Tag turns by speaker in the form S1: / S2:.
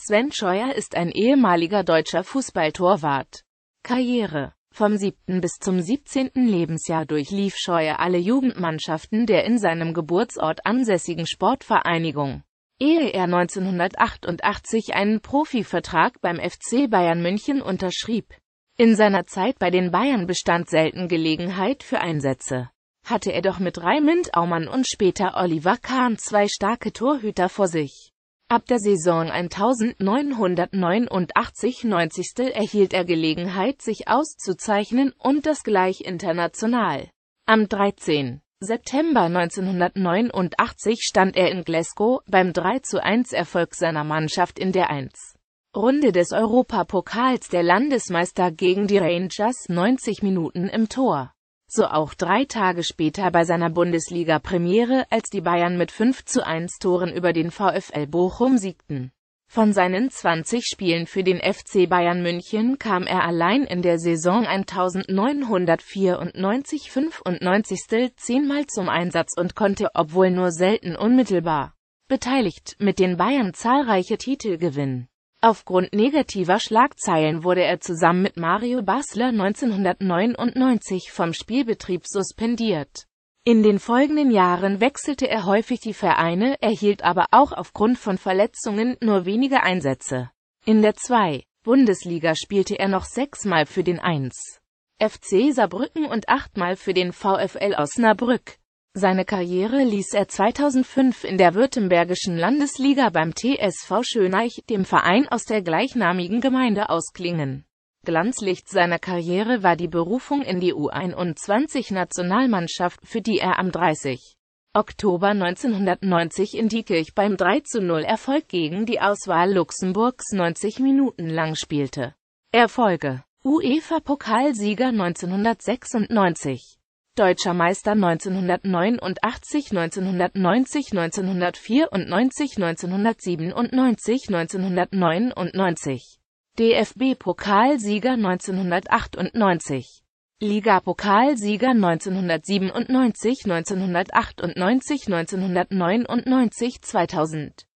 S1: Sven Scheuer ist ein ehemaliger deutscher Fußballtorwart. Karriere Vom 7. bis zum 17. Lebensjahr durchlief Scheuer alle Jugendmannschaften der in seinem Geburtsort ansässigen Sportvereinigung. Ehe er 1988 einen Profivertrag beim FC Bayern München unterschrieb. In seiner Zeit bei den Bayern bestand selten Gelegenheit für Einsätze. Hatte er doch mit Raimund Aumann und später Oliver Kahn zwei starke Torhüter vor sich. Ab der Saison 1989-90 erhielt er Gelegenheit, sich auszuzeichnen und das gleich international. Am 13. September 1989 stand er in Glasgow beim 3 1 Erfolg seiner Mannschaft in der 1. Runde des Europapokals der Landesmeister gegen die Rangers 90 Minuten im Tor. So auch drei Tage später bei seiner Bundesliga-Premiere, als die Bayern mit 5 zu 1 Toren über den VfL Bochum siegten. Von seinen 20 Spielen für den FC Bayern München kam er allein in der Saison 1994-95 zehnmal zum Einsatz und konnte, obwohl nur selten unmittelbar beteiligt, mit den Bayern zahlreiche Titel gewinnen. Aufgrund negativer Schlagzeilen wurde er zusammen mit Mario Basler 1999 vom Spielbetrieb suspendiert. In den folgenden Jahren wechselte er häufig die Vereine, erhielt aber auch aufgrund von Verletzungen nur wenige Einsätze. In der 2. Bundesliga spielte er noch sechsmal für den 1. FC Saarbrücken und achtmal für den VfL Osnabrück. Seine Karriere ließ er 2005 in der württembergischen Landesliga beim TSV Schöneich, dem Verein aus der gleichnamigen Gemeinde ausklingen. Glanzlicht seiner Karriere war die Berufung in die U21-Nationalmannschaft, für die er am 30. Oktober 1990 in Diekirch beim 3:0 Erfolg gegen die Auswahl Luxemburgs 90 Minuten lang spielte. Erfolge UEFA-Pokalsieger 1996 deutscher Meister 1989, 1990, 1994, 1997, 1999, DFB-Pokalsieger 1998. Liga-Pokalsieger 1997, 1998, 1999, 2000.